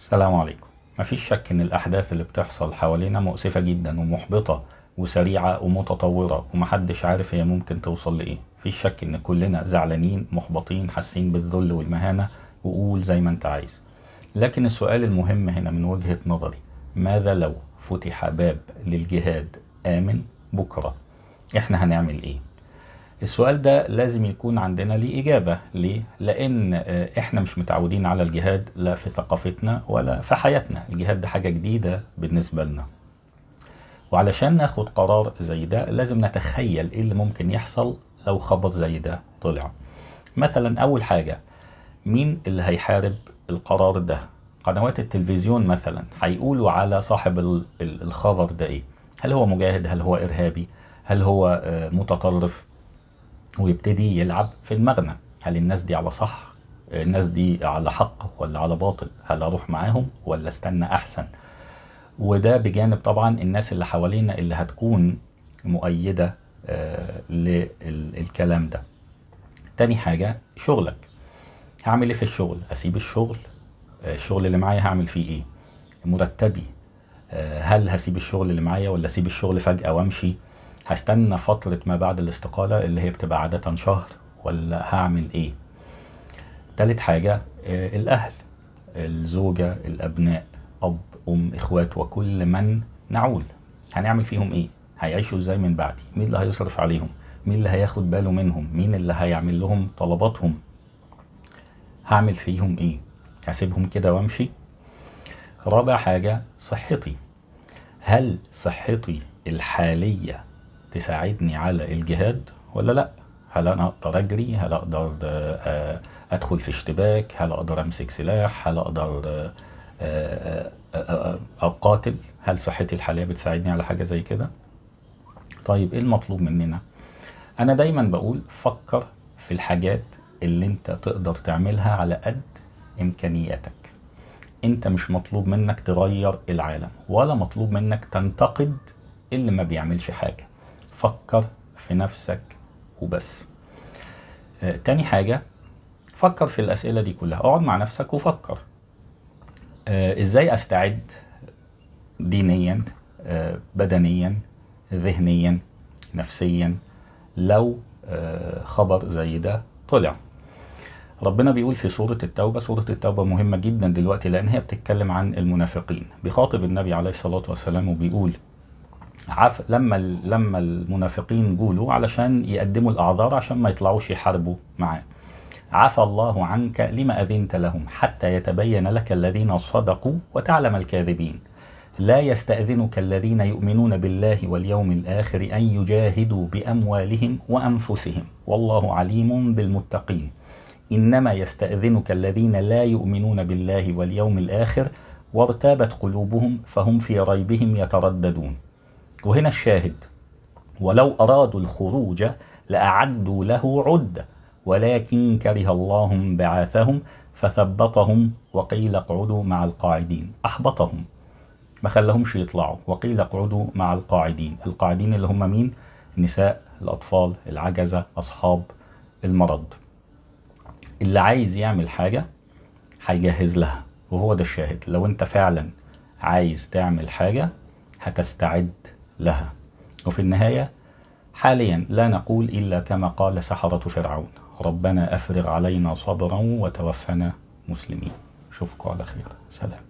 السلام عليكم مفيش شك ان الاحداث اللي بتحصل حوالينا مؤسفة جدا ومحبطة وسريعة ومتطورة ومحدش عارف هي ممكن توصل لايه مفيش شك ان كلنا زعلانين محبطين حاسين بالذل والمهانة وقول زي ما انت عايز لكن السؤال المهم هنا من وجهة نظري ماذا لو فتح باب للجهاد آمن بكرة احنا هنعمل ايه السؤال ده لازم يكون عندنا ليه إجابة ليه؟ لأن آه، إحنا مش متعودين على الجهاد لا في ثقافتنا ولا في حياتنا الجهاد ده حاجة جديدة بالنسبة لنا وعلشان ناخد قرار زي ده لازم نتخيل إيه اللي ممكن يحصل لو خبر زي ده طلع مثلا أول حاجة مين اللي هيحارب القرار ده قنوات التلفزيون مثلا هيقولوا على صاحب الخبر ده ايه هل هو مجاهد هل هو ارهابي هل هو آه، متطرف ويبتدي يلعب في المغنى هل الناس دي على صح آه، الناس دي على حق ولا على باطل هل اروح معاهم ولا استنى احسن وده بجانب طبعا الناس اللي حوالينا اللي هتكون مؤيده آه، للكلام ده تاني حاجه شغلك هعمل ايه في الشغل اسيب الشغل آه، الشغل اللي معايا هعمل فيه ايه مرتبي هل هسيب الشغل اللي معايا ولا اسيب الشغل فجاه وامشي هستنى فترة ما بعد الاستقالة اللي هي بتبقى عادة شهر ولا هعمل ايه تالت حاجة آه، الاهل الزوجة الابناء اب ام اخوات وكل من نعول هنعمل فيهم ايه هيعيشوا ازاي من بعدي مين اللي هيصرف عليهم مين اللي هياخد باله منهم مين اللي هيعمل لهم طلباتهم هعمل فيهم ايه هسيبهم كده وامشي رابع حاجة صحتي هل صحتي الحالية تساعدني على الجهاد ولا لا هل انا اقدر اجري هل اقدر آه، آه، ادخل في اشتباك هل اقدر امسك سلاح هل اقدر آه، اقاتل هل صحتي الحاليه بتساعدني على حاجه زي كده طيب ايه المطلوب مننا انا دايما بقول فكر في الحاجات اللي انت تقدر تعملها على قد امكانياتك انت مش مطلوب منك تغير العالم ولا مطلوب منك تنتقد اللي ما بيعملش حاجه فكر في نفسك وبس آه، تاني حاجة فكر في الأسئلة دي كلها اقعد مع نفسك وفكر آه، إزاي أستعد دينيا آه، بدنيا ذهنيا نفسيا لو خبر زي ده طلع ربنا بيقول في سورة التوبة سورة التوبة مهمة جدا دلوقتي لأن هي بتتكلم عن المنافقين بيخاطب النبي عليه الصلاة والسلام وبيقول عف... لما ال... لما المنافقين قولوا علشان يقدموا الاعذار عشان ما يطلعوش يحاربوا معاه عفى الله عنك لما اذنت لهم حتى يتبين لك الذين صدقوا وتعلم الكاذبين لا يستاذنك الذين يؤمنون بالله واليوم الاخر ان يجاهدوا باموالهم وانفسهم والله عليم بالمتقين انما يستاذنك الذين لا يؤمنون بالله واليوم الاخر وارتابت قلوبهم فهم في ريبهم يترددون وهنا الشاهد ولو أرادوا الخروج لأعدوا له عدة ولكن كره الله بعاثهم فثبطهم وقيل اقعدوا مع القاعدين أحبطهم ما خلهمش يطلعوا وقيل اقعدوا مع القاعدين القاعدين اللي هم مين النساء الأطفال العجزة أصحاب المرض اللي عايز يعمل حاجة هيجهز لها وهو ده الشاهد لو انت فعلا عايز تعمل حاجة هتستعد لها وفي النهاية حاليا لا نقول إلا كما قال سحرة فرعون ربنا أفرغ علينا صبرا وتوفنا مسلمين شوفكم على خير سلام